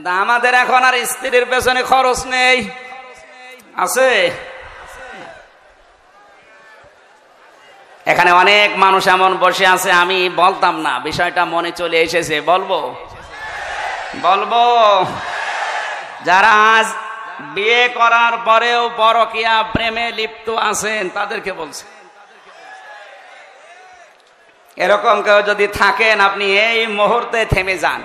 কিন্তু আমাদের এখন আর স্ত্রীর পেছনে খরচ নেই আছে এখানে অনেক মানুষ এমন বসে আছে আমি বলতাম না বিষয়টা মনে চলে এসেছে বলবো বলবো যারা আজ বিয়ে করার পরেও পরকিয়া প্রেমে লিপ্ত আছেন তাদেরকে বলছে এরকম কেউ যদি থাকেন আপনি এই মুহূর্তে থেমে যান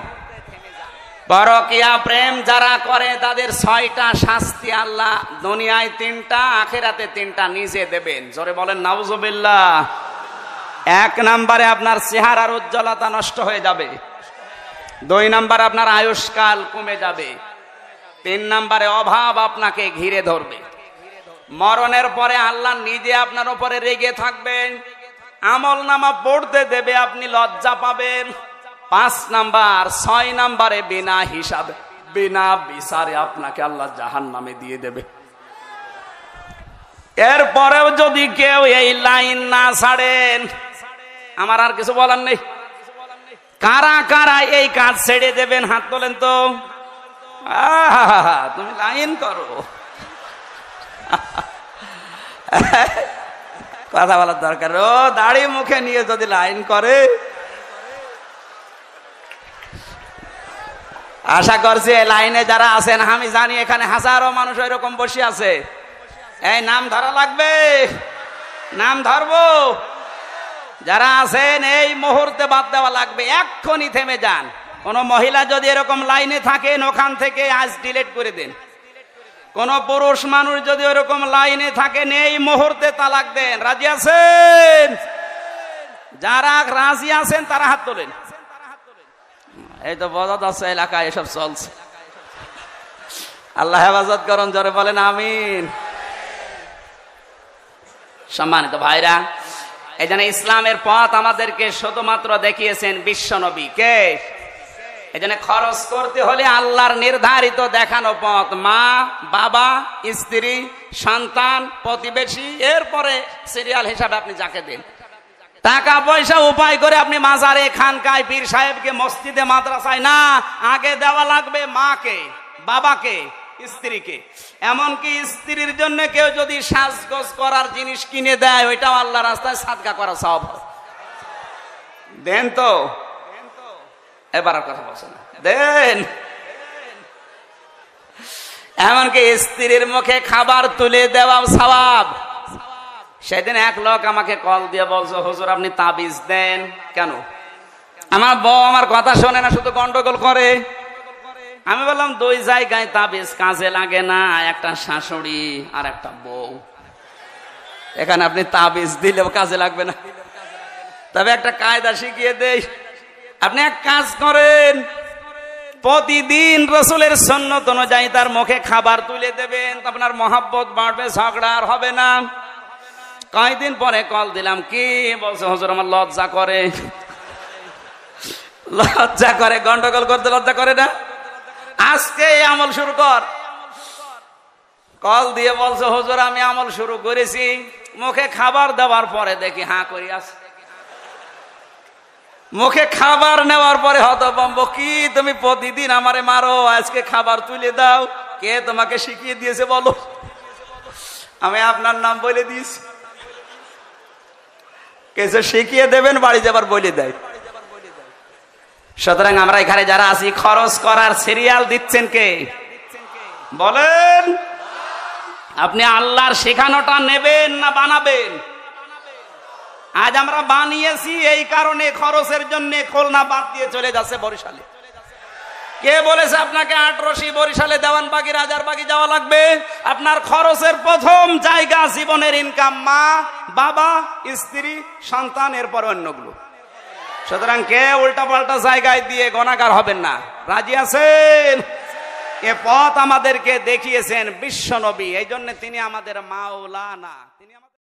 পরকিয়া প্রেম যারা করে তাদের ছয়টা শাস্তি আল্লাহ দুনিয়ায় তিনটা আখেরাতে তিনটা নিজে দেবেন জোরে বলেন নাউজুবিল্লা এক নাম্বারে আপনার চেহারার উজ্জ্বলতা নষ্ট হয়ে যাবে দুই নাম্বার আপনার আয়ুষ্কাল কমে যাবে তিন নাম্বারে অভাব আপনাকে ঘিরে ধরবে মরণের পরে আল্লাহ নিজে আপনার উপরে রেগে থাকবেন আমল নামা পড়তে দেবে আপনি লজ্জা পাবেন পাঁচ নাম্বার ছয় নাম্বারে বিনা হিসাবে বিনা বিচারে আপনাকে আল্লাহ জাহান নামে দিয়ে দেবে এরপরেও যদি কেউ এই লাইন না ছাড়েন আমার আর কিছু বলার নেই কারা কারা এই কাজ ছেড়ে দেবেন হাত তোলেন তো তুমি লাইন করো কথা বলার দরকার ও দাড়ি মুখে নিয়ে যদি লাইন করে আশা করছি লাইনে যারা আছেন আমি জানি এখানে হাজারো মানুষ এরকম বসে আছে এই নাম ধরা লাগবে নাম ধরব যারা আছেন এই মুহূর্তে বাদ দেওয়া লাগবে এক্ষুনি থেমে যান কোনো মহিলা যদি এরকম লাইনে থাকেন ওখান থেকে আজ ডিলেট করে দিন কোন পুরুষ মানুষ যদি ওরকম লাইনে থাকেন এই মুহূর্তে তালাক দেন রাজি আছেন যারা রাজি আছেন তারা হাত তোলেন এই তো বজাত আছে এলাকায় এসব চলছে আল্লাহ হেফাজত করুন জোরে বলেন আমিন সম্মানিত ভাইরা এই জন্য ইসলামের পথ আমাদেরকে শুধুমাত্র দেখিয়েছেন বিশ্ব নবী কে এই জন্য খরচ করতে হলে আল্লাহর নির্ধারিত দেখানো পথ মা বাবা স্ত্রী সন্তান প্রতিবেশী এরপরে সিরিয়াল হিসাবে আপনি যাকে দিন টাকা পয়সা উপায় করে আপনি মাজারে খানকায় পীর সাহেবকে মসজিদে মাদ্রাসায় না আগে দেওয়া লাগবে মাকে বাবাকে স্ত্রীকে এমনকি স্ত্রীর জন্য কেউ যদি সাজগোজ করার জিনিস কিনে দেয় ওইটাও আল্লাহ রাস্তায় সাদগা করা সব দেন তো এবার কথা বলছে না দেন এমনকি স্ত্রীর মুখে খাবার তুলে দেওয়া স্বভাব সেদিন এক লোক আমাকে কল দিয়ে বলছো হুজুর আপনি তাবিজ দেন কেন আমার বউ আমার কথা শোনে না শুধু গন্ডগোল করে আমি বললাম দুই জায়গায় তাবিজ কাজে লাগে না একটা শাশুড়ি আর একটা বউ এখানে আপনি তাবিজ দিলেও কাজে লাগবে না তবে একটা কায়দা শিখিয়ে দেই আপনি এক কাজ করেন প্রতিদিন রসুলের সন্ন্যত অনুযায়ী তার মুখে খাবার তুলে দেবেন আপনার মহাব্বত বাড়বে ঝগড়া আর হবে না কয়দিন পরে কল দিলাম কে বলছে হজর আমার লজ্জা করে লজ্জা করে গন্ডগোল করতে লজ্জা করে না আজকে আমল শুরু কর কল দিয়ে বলছে হজর আমি আমল শুরু করেছি মুখে খাবার দেওয়ার পরে দেখি হা করি আছে মুখে খাবার নেওয়ার পরে হতবম্ব কি তুমি প্রতিদিন আমারে মারো আজকে খাবার তুলে দাও কে তোমাকে শিখিয়ে দিয়েছে বলো আমি আপনার নাম বলে দিয়েছি কিছু শিখিয়ে দেবেন বাড়ি যাবার বলে দেয় সুতরাং আমরা এখানে যারা আছি খরচ করার সিরিয়াল দিচ্ছেন কে বলেন আপনি আল্লাহর শেখানোটা নেবেন না বানাবেন আজ আমরা বানিয়েছি এই কারণে খরচের জন্য খোলনা বাদ দিয়ে চলে যাচ্ছে বরিশালে কে বলেছে আপনাকে আটরশি বরিশালে দেওয়ান বাকি রাজার বাকি যাওয়া লাগবে আপনার খরচের প্রথম জায়গা জীবনের ইনকাম মা বাবা স্ত্রী সন্তান এরপর অন্যগুলো সুতরাং কে উল্টা পাল্টা জায়গায় দিয়ে গণাকার হবেন না রাজি আছেন এ পথ আমাদেরকে দেখিয়েছেন বিশ্বনবী এই জন্য তিনি আমাদের মাওলানা তিনি